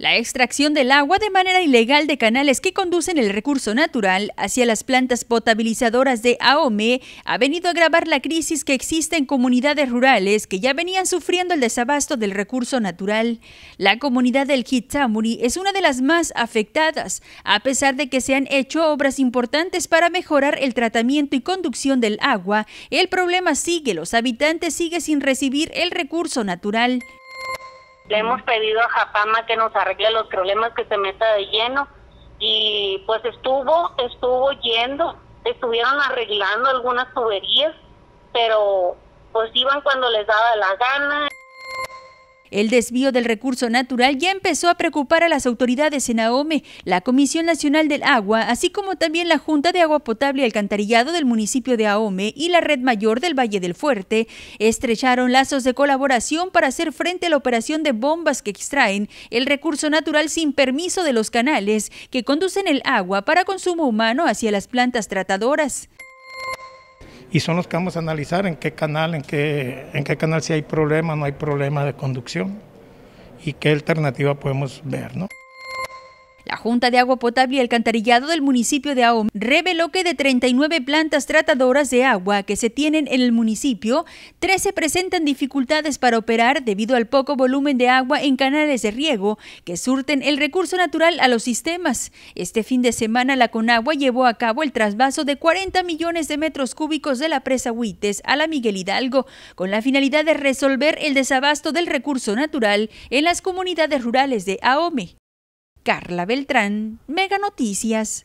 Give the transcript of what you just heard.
la extracción del agua de manera ilegal de canales que conducen el recurso natural hacia las plantas potabilizadoras de AOME ha venido a agravar la crisis que existe en comunidades rurales que ya venían sufriendo el desabasto del recurso natural. La comunidad del Hitamuri es una de las más afectadas, a pesar de que se han hecho obras importantes para mejorar el tratamiento y conducción del agua, el problema sigue, los habitantes siguen sin recibir el recurso natural. Le hemos pedido a Japama que nos arregle los problemas, que se meta de lleno. Y pues estuvo, estuvo yendo, estuvieron arreglando algunas tuberías, pero pues iban cuando les daba la gana. El desvío del recurso natural ya empezó a preocupar a las autoridades en AOME, la Comisión Nacional del Agua, así como también la Junta de Agua Potable y Alcantarillado del municipio de Ahome y la Red Mayor del Valle del Fuerte, estrecharon lazos de colaboración para hacer frente a la operación de bombas que extraen el recurso natural sin permiso de los canales que conducen el agua para consumo humano hacia las plantas tratadoras y son los que vamos a analizar en qué canal, en qué, en qué canal si hay problema, no hay problema de conducción y qué alternativa podemos ver, ¿no? La Junta de Agua Potable y Alcantarillado del municipio de Ahome reveló que de 39 plantas tratadoras de agua que se tienen en el municipio, 13 presentan dificultades para operar debido al poco volumen de agua en canales de riego que surten el recurso natural a los sistemas. Este fin de semana la Conagua llevó a cabo el trasvaso de 40 millones de metros cúbicos de la presa Huites a la Miguel Hidalgo con la finalidad de resolver el desabasto del recurso natural en las comunidades rurales de Ahome. Carla Beltrán, Mega Noticias.